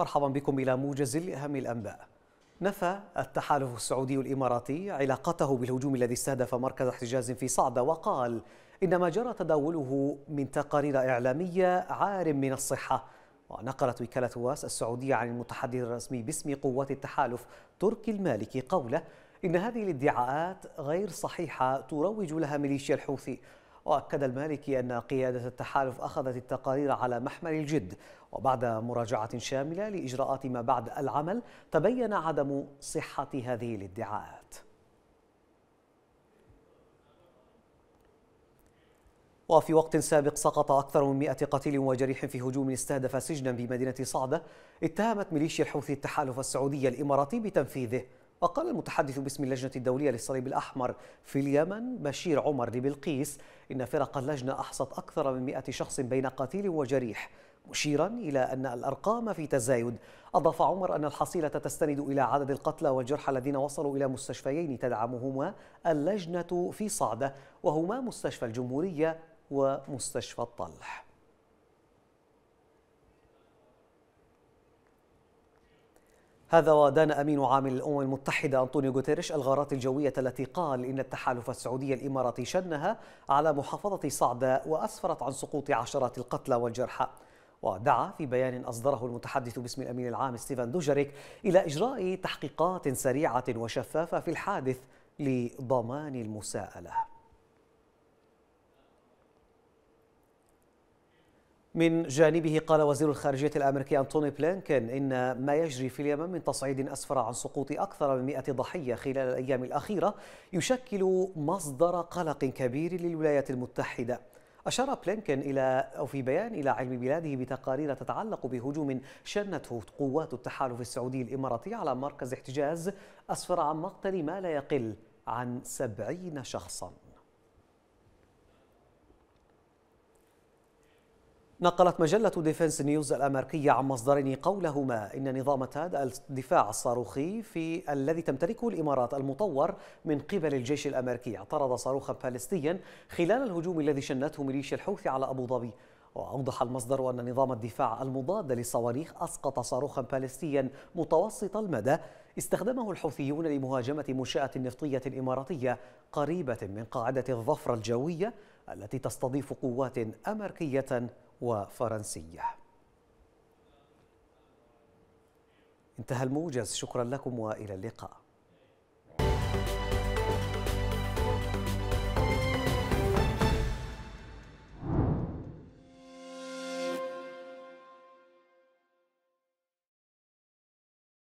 مرحبا بكم إلى موجز لأهم الأنباء نفى التحالف السعودي الإماراتي علاقته بالهجوم الذي استهدف مركز احتجاز في صعدة وقال إن ما جرى تداوله من تقارير إعلامية عار من الصحة ونقلت وكالة واس السعودية عن المتحدث الرسمي باسم قوات التحالف تركي المالكي قوله إن هذه الادعاءات غير صحيحة تروج لها ميليشيا الحوثي وأكد المالكي أن قيادة التحالف أخذت التقارير على محمل الجد وبعد مراجعة شاملة لإجراءات ما بعد العمل تبين عدم صحة هذه الادعاءات وفي وقت سابق سقط أكثر من 100 قتيل وجريح في هجوم استهدف سجنا بمدينة صعدة اتهمت ميليشيا الحوثي التحالف السعودي الإماراتي بتنفيذه وقال المتحدث باسم اللجنة الدولية للصليب الأحمر في اليمن بشير عمر لبلقيس إن فرق اللجنة أحصت أكثر من 100 شخص بين قتيل وجريح مشيرا إلى أن الأرقام في تزايد أضاف عمر أن الحصيلة تستند إلى عدد القتلى والجرحى الذين وصلوا إلى مستشفيين تدعمهما اللجنة في صعدة وهما مستشفى الجمهورية ومستشفى الطلح هذا ودان أمين عامل الأمم المتحدة أنطونيو غوتيريش الغارات الجوية التي قال إن التحالف السعودي الإماراتي شنها على محافظة صعدة وأسفرت عن سقوط عشرات القتلى والجرحى ودعا في بيان أصدره المتحدث باسم الأمين العام ستيفان دوجريك إلى إجراء تحقيقات سريعة وشفافة في الحادث لضمان المساءلة من جانبه قال وزير الخارجية الأمريكي أنتوني بلينكن إن ما يجري في اليمن من تصعيد أسفر عن سقوط أكثر من 100 ضحية خلال الأيام الأخيرة يشكل مصدر قلق كبير للولايات المتحدة أشار بلينكن إلى أو في بيان إلى علم بلاده بتقارير تتعلق بهجوم شنته قوات التحالف السعودي الإماراتي على مركز احتجاز أسفر عن مقتل ما لا يقل عن 70 شخصاً نقلت مجلة ديفنس نيوز الأمريكية عن مصدرين قولهما إن نظام تاد الدفاع الصاروخي في الذي تمتلكه الإمارات المطور من قبل الجيش الأمريكي اعترض صاروخا باليستيا خلال الهجوم الذي شنته ميليشيا الحوثي على أبو ظبي وأوضح المصدر أن نظام الدفاع المضاد للصواريخ أسقط صاروخا باليستيا متوسط المدى استخدمه الحوثيون لمهاجمة منشأة نفطية إماراتية قريبة من قاعدة الظفرة الجوية التي تستضيف قوات أمريكية وفرنسية انتهى الموجز شكرا لكم وإلى اللقاء